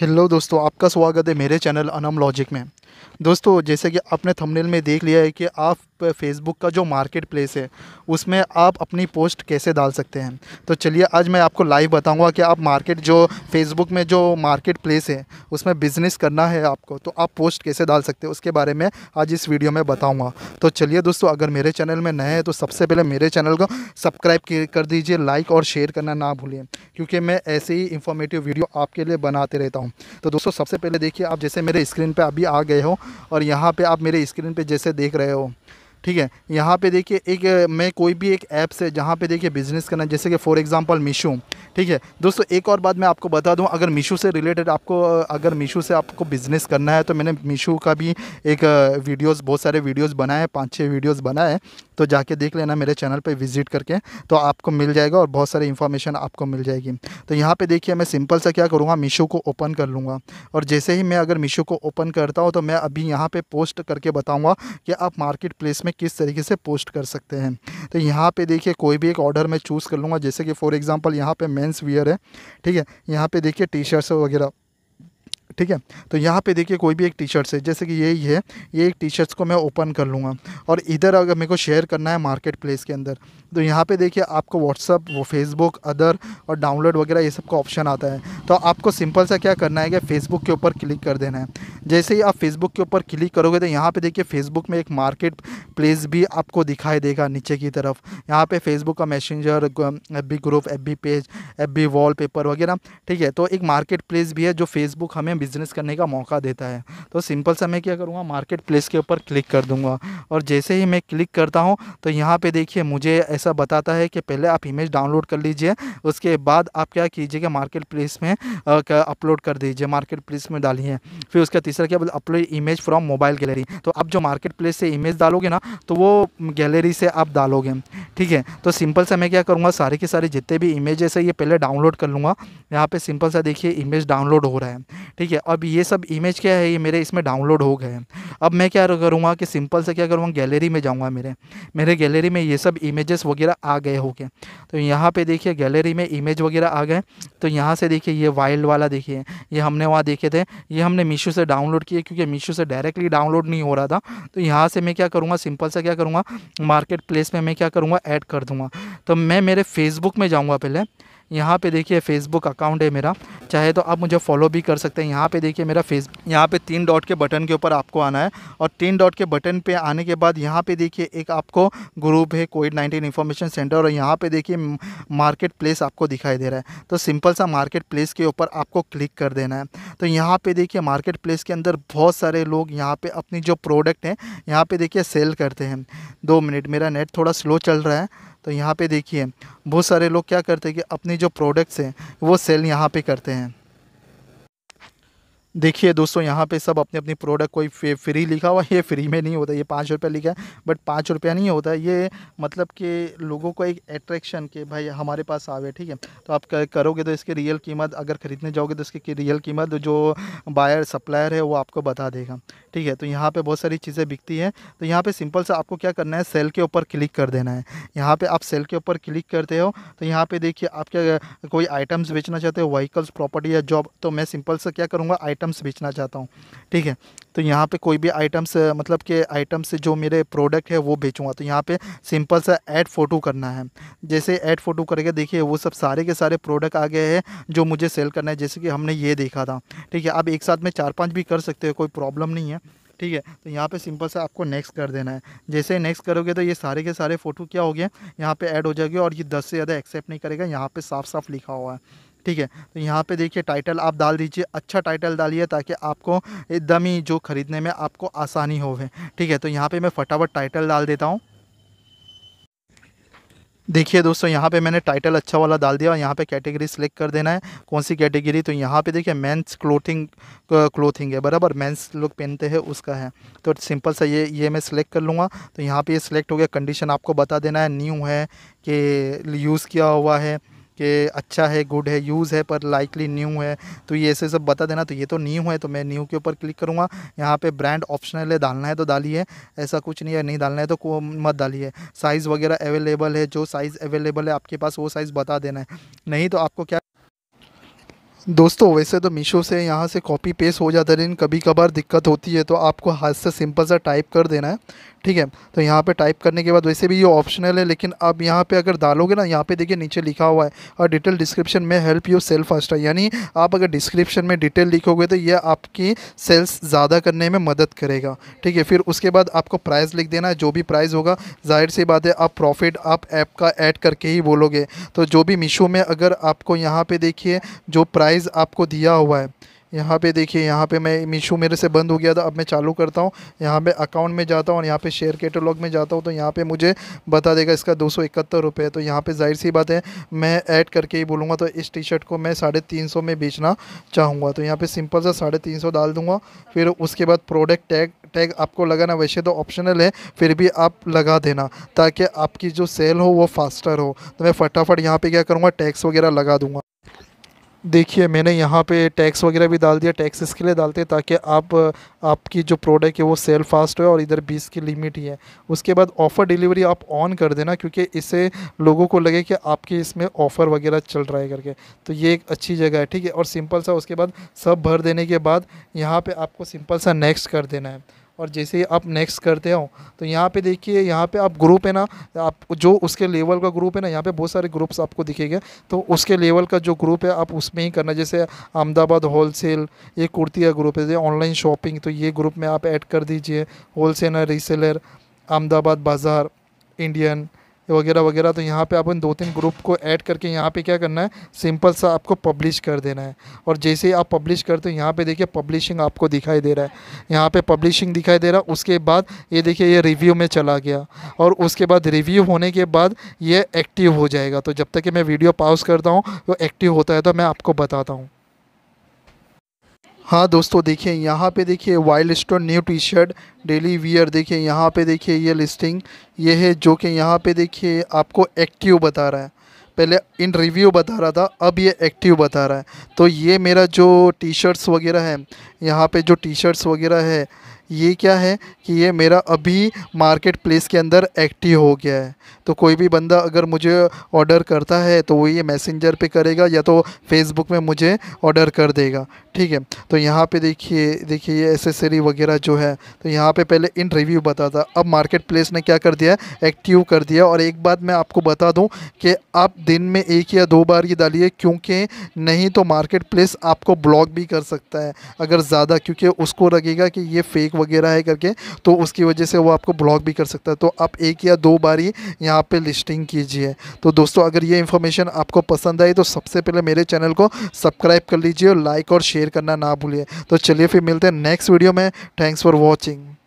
hello दोस्तों आपका स्वागत है मेरे चैनल अनम लॉजिक में दोस्तों जैसे कि आपने थंबनेल में देख लिया है कि आप फेसबुक का जो मार्केट प्लेस है उसमें आप अपनी पोस्ट कैसे डाल सकते हैं तो चलिए आज मैं आपको लाइव बताऊंगा कि आप मार्केट जो फेसबुक में जो मार्केट प्लेस है उसमें बिज़नेस करना है आपको तो आप पोस्ट कैसे डाल सकते हैं उसके बारे में आज इस वीडियो में बताऊँगा तो चलिए दोस्तों अगर मेरे चैनल में नए हैं तो सबसे पहले मेरे चैनल को सब्सक्राइब कर दीजिए लाइक और शेयर करना ना भूलें क्योंकि मैं ऐसे ही इन्फॉर्मेटिव वीडियो आपके लिए बनाते रहता हूँ तो दोस्तों सबसे पहले देखिए आप जैसे मेरे स्क्रीन पर अभी आ गए गए हो और यहाँ पे आप मेरे स्क्रीन पे जैसे देख रहे हो ठीक है यहाँ पे देखिए एक मैं कोई भी एक ऐप से जहाँ पे देखिए बिज़नेस करना जैसे कि फॉर एग्जांपल मीशो ठीक है दोस्तों एक और बात मैं आपको बता दूं अगर मीशो से रिलेटेड आपको अगर मीशो से आपको बिज़नेस करना है तो मैंने मीशो का भी एक वीडियोस बहुत सारे वीडियोस बनाए हैं पाँच छः वीडियोज बनाए तो जाके देख लेना मेरे चैनल पर विजिट करके तो आपको मिल जाएगा और बहुत सारी इन्फॉर्मेशन आपको मिल जाएगी तो यहाँ पर देखिए मैं सिंपल सा क्या करूँगा मीशो को ओपन कर लूँगा और जैसे ही मैं अगर मीशो को ओपन करता हूँ तो मैं अभी यहाँ पर पोस्ट करके बताऊँगा कि आप मार्केट प्लेस में किस तरीके से पोस्ट कर सकते हैं तो यहाँ पर देखिए कोई भी एक ऑर्डर मैं चूज़ कर लूँगा जैसे कि फॉर एग्ज़ाम्पल यहाँ पर मेन्स वियर है ठीक है यहाँ पर देखिए टी शर्ट्स वगैरह ठीक है तो यहाँ पे देखिए कोई भी एक टी शर्ट्स है जैसे कि यही है ये एक टी शर्ट्स को मैं ओपन कर लूँगा और इधर अगर मेरे को शेयर करना है मार्केट प्लेस के अंदर तो यहाँ पे देखिए आपको व्हाट्सअप वो फेसबुक अदर और डाउनलोड वगैरह ये सब का ऑप्शन आता है तो आपको सिंपल सा क्या करना है कि फेसबुक के ऊपर क्लिक कर देना है जैसे ही आप फेसबुक के ऊपर क्लिक करोगे तो यहाँ पे देखिए फेसबुक में एक मार्केट प्लेस भी आपको दिखाई देगा नीचे की तरफ यहाँ पे फेसबुक का messenger F group F page F wallpaper वगैरह ठीक है तो एक मार्केट प्लेस भी है जो फेसबुक हमें बिज़नेस करने का मौका देता है तो सिंपल सा मैं क्या करूँगा मार्केट प्लेस के ऊपर क्लिक कर दूँगा और जैसे ही मैं क्लिक करता हूँ तो यहाँ पर देखिए मुझे ऐसा बताता है कि पहले आप इमेज डाउनलोड कर लीजिए उसके बाद आप क्या कीजिएगा मार्केट प्लेस में अपलोड कर दीजिए मार्केट प्लेस में डालिए फिर उसका तीसरा कैसे क्या बोलते upload image from mobile gallery तो आप जो मार्केट प्लेस से इमेज डालोगे ना तो वो गैलरी से आप डालोगे ठीक है तो सिंपल से मैं क्या करूँगा सारे के सारे जितने भी इमेजेस है ये पहले डाउनलोड कर लूँगा यहाँ पर सिंपल सा देखिए इमेज डाउनलोड हो रहा है ठीक है अब ये सब इमेज क्या है ये मेरे इसमें डाउनलोड हो गए अब मैं क्या करूँगा कि सिंपल से क्या करूँगा गैलरी में जाऊँगा मेरे मेरे गैलरी में ये सब इमेजेस वगैरह आ गए हो गए तो यहाँ पे देखिए गैलरी में इमेज वगैरह आ गए तो यहाँ से देखिए ये वाइल्ड वाला देखिए ये हमने वहाँ देखे थे ये हमने मीशो से डाउन डाउनलोड किए क्योंकि मीशो से डायरेक्टली डाउनलोड नहीं हो रहा था तो यहाँ से मैं क्या करूँगा सिंपल सा क्या करूँगा मार्केट प्लेस में मैं क्या करूँगा ऐड कर दूँगा तो मैं मेरे फेसबुक में जाऊँगा पहले यहाँ पे देखिए फेसबुक अकाउंट है मेरा चाहे तो आप मुझे फॉलो भी कर सकते हैं यहाँ पे देखिए मेरा फेस यहाँ पे तीन डॉट के बटन के ऊपर आपको आना है और तीन डॉट के बटन पे आने के बाद यहाँ पे देखिए एक आपको ग्रुप है कोविड नाइन्टीन इन्फॉर्मेशन सेंटर और यहाँ पे देखिए मार्केट प्लेस आपको दिखाई दे रहा है तो सिंपल सा मार्केट प्लेस के ऊपर आपको क्लिक कर देना है तो यहाँ पे देखिए मार्केट प्लेस के अंदर बहुत सारे लोग यहाँ पे अपनी जो प्रोडक्ट हैं यहाँ पे देखिए सेल करते हैं दो मिनट मेरा नेट थोड़ा स्लो चल रहा है तो यहाँ पे देखिए बहुत सारे लोग क्या करते हैं कि अपनी जो प्रोडक्ट्स हैं वो सेल यहाँ पे करते हैं देखिए दोस्तों यहाँ पे सब अपने अपनी प्रोडक्ट कोई फ्री लिखा हुआ ये फ्री में नहीं होता ये पाँच रुपया लिखा है बट पाँच रुपया नहीं होता ये मतलब कि लोगों को एक अट्रैक्शन के भाई हमारे पास आवे ठीक है तो आप करोगे तो इसकी रियल कीमत अगर ख़रीदने जाओगे तो इसकी रियल कीमत जो बायर सप्लायर है वो आपको बता देगा ठीक है तो यहाँ पे बहुत सारी चीज़ें बिकती हैं तो यहाँ पे सिंपल सा आपको क्या करना है सेल के ऊपर क्लिक कर देना है यहाँ पे आप सेल के ऊपर क्लिक करते हो तो यहाँ पे देखिए आप क्या कोई आइटम्स बेचना चाहते हो व्हीकल्स प्रॉपर्टी या जॉब तो मैं सिंपल से क्या करूँगा आइटम्स बेचना चाहता हूँ ठीक है तो यहाँ पे कोई भी आइटम्स मतलब के आइटम्स जो मेरे प्रोडक्ट है वो बेचूँगा तो यहाँ पे सिंपल सा ऐड फ़ोटो करना है जैसे ऐड फ़ोटो करके देखिए वो सब सारे के सारे प्रोडक्ट आ गए हैं जो मुझे सेल करना है जैसे कि हमने ये देखा था ठीक है आप एक साथ में चार पाँच भी कर सकते हो कोई प्रॉब्लम नहीं है ठीक है तो यहाँ पे सिंपल सा आपको नेक्स्ट कर देना है जैसे नेक्स्ट करोगे तो ये सारे के सारे फ़ोटो क्या हो गए यहाँ पे ऐड हो जाएगी और ये दस से ज़्यादा एक्सेप्ट नहीं करेगा यहाँ पे साफ साफ लिखा हुआ है ठीक है तो यहाँ पे देखिए टाइटल आप डाल दीजिए अच्छा टाइटल डालिए ताकि आपको एकदम ही जो ख़रीदने में आपको आसानी हो ठीक है तो यहाँ पर मैं फटाफट टाइटल डाल देता हूँ देखिए दोस्तों यहाँ पे मैंने टाइटल अच्छा वाला डाल दिया और यहाँ पे कैटेगरी सिलेक्ट कर देना है कौन सी कैटेगरी तो यहाँ पे देखिए मेंस क्लोथिंग क्लोथिंग है बराबर मेंस लोग पहनते हैं उसका है तो सिंपल सा ये ये मैं सिलेक्ट कर लूँगा तो यहाँ पे ये सिलेक्ट हो गया कंडीशन आपको बता देना है न्यू है कि यूज़ किया हुआ है कि अच्छा है गुड है यूज़ है पर लाइकली न्यू है तो ये ऐसे सब बता देना तो ये तो न्यू है तो मैं न्यू के ऊपर क्लिक करूँगा यहाँ पे ब्रांड ऑप्शनल है डालना है तो डालिए ऐसा कुछ नहीं है नहीं डालना है तो मत डालिए साइज़ वगैरह अवेलेबल है जो साइज़ अवेलेबल है आपके पास वो साइज़ बता देना है नहीं तो आपको क्या दोस्तों वैसे तो मीशो से यहाँ से कॉपी पेस्ट हो जाता है लेकिन कभी कभार दिक्कत होती है तो आपको हाथ से सिंपल सा टाइप कर देना है ठीक है तो यहाँ पे टाइप करने के बाद वैसे भी ये ऑप्शनल है लेकिन अब यहाँ पे अगर डालोगे ना यहाँ पे देखिए नीचे लिखा हुआ है और डिटेल डिस्क्रिप्शन में हेल्प यू सेल है यानी आप अगर डिस्क्रिप्शन में डिटेल लिखोगे तो ये आपकी सेल्स ज़्यादा करने में मदद करेगा ठीक है फिर उसके बाद आपको प्राइस लिख देना है जो भी प्राइस होगा जाहिर सी बात है आप प्रॉफिट आप ऐप का ऐड करके ही बोलोगे तो जो भी मीशो में अगर आपको यहाँ पर देखिए जो प्राइज़ आपको दिया हुआ है यहाँ पे देखिए यहाँ पे मैं मीशो मेरे से बंद हो गया था अब मैं चालू करता हूँ यहाँ पे अकाउंट में जाता हूँ और यहाँ पे शेयर कैटलॉग में जाता हूँ तो यहाँ पे मुझे बता देगा इसका दो सौ इकहत्तर रुपये तो यहाँ पे जाहिर सी बात है मैं ऐड करके ही बोलूँगा तो इस टी शर्ट को मैं साढ़े तीन सौ में बेचना चाहूँगा तो यहाँ पर सिंपल सा साढ़े तीन सौ डाल दूँगा फिर उसके बाद प्रोडक्ट टैग टैग आपको लगाना वैसे तो ऑप्शनल है फिर भी आप लगा देना ताकि आपकी जो सेल हो वो फास्टर हो तो मैं फटाफट यहाँ पर क्या करूँगा टैक्स वगैरह लगा दूँगा देखिए मैंने यहाँ पे टैक्स वगैरह भी डाल दिया टैक्स इसके लिए डालते हैं ताकि आप आपकी जो प्रोडक्ट है वो सेल फास्ट हो और इधर बीस की लिमिट ही है उसके बाद ऑफ़र डिलीवरी आप ऑन कर देना क्योंकि इससे लोगों को लगे कि आपके इसमें ऑफ़र वगैरह चल रहा है करके तो ये एक अच्छी जगह है ठीक है और सिंपल सा उसके बाद सब भर देने के बाद यहाँ पर आपको सिंपल सा नेक्स्ट कर देना है और जैसे ही आप नेक्स्ट करते हो तो यहाँ पे देखिए यहाँ पे आप ग्रुप है ना आप जो उसके लेवल का ग्रुप है ना यहाँ पे बहुत सारे ग्रुप्स आपको दिखेंगे तो उसके लेवल का जो ग्रुप है आप उसमें ही करना जैसे अहमदाबाद होलसेल ये कुर्ती का ग्रुप है जैसे ऑनलाइन शॉपिंग तो ये ग्रुप में आप ऐड कर दीजिए होलसेलर रीसेलर अहमदाबाद बाज़ार इंडियन वगैरह वगैरह तो यहाँ पे इन दो तीन ग्रुप को ऐड करके यहाँ पे क्या करना है सिंपल सा आपको पब्लिश कर देना है और जैसे ही आप पब्लिश करते हो यहाँ पे देखिए पब्लिशिंग आपको दिखाई दे रहा है यहाँ पे पब्लिशिंग दिखाई दे रहा है उसके बाद ये देखिए ये रिव्यू में चला गया और उसके बाद रिव्यू होने के बाद ये एक्टिव हो जाएगा तो जब तक कि मैं वीडियो पाउस करता हूँ तो एक्टिव होता है तो मैं आपको बताता हूँ हाँ दोस्तों देखिए यहाँ पे देखिए Wild Stone new T shirt daily wear देखिए यहाँ पे देखिए ये लिस्टिंग ये है जो कि यहाँ पे देखिए आपको एक्टिव बता रहा है पहले इन रिव्यू बता रहा था अब ये एक्टिव बता रहा है तो ये मेरा जो टी शर्ट्स वगैरह है यहाँ पे जो टी शर्ट्स वगैरह है ये क्या है कि ये मेरा अभी मार्केट प्लेस के अंदर एक्टिव हो गया है तो कोई भी बंदा अगर मुझे ऑर्डर करता है तो वो ये मैसेंजर पे करेगा या तो फेसबुक में मुझे ऑर्डर कर देगा ठीक है तो यहाँ पे देखिए देखिए ये एसेसरी वगैरह जो है तो यहाँ पे पहले इन रिव्यू बता था अब मार्केट प्लेस ने क्या कर दिया एक्टिव कर दिया और एक बात मैं आपको बता दूँ कि आप दिन में एक या दो बार ये डालिए क्योंकि नहीं तो मार्केट प्लेस आपको ब्लॉक भी कर सकता है अगर ज़्यादा क्योंकि उसको लगेगा कि ये फेक वगैरह है करके तो उसकी वजह से वो आपको ब्लॉक भी कर सकता है तो आप एक या दो बार ही यहाँ पर लिस्टिंग कीजिए तो दोस्तों अगर ये इन्फॉर्मेशन आपको पसंद आई तो सबसे पहले मेरे चैनल को सब्सक्राइब कर लीजिए और लाइक और शेयर करना ना भूलिए तो चलिए फिर मिलते हैं नेक्स्ट वीडियो में थैंक्स फॉर वॉचिंग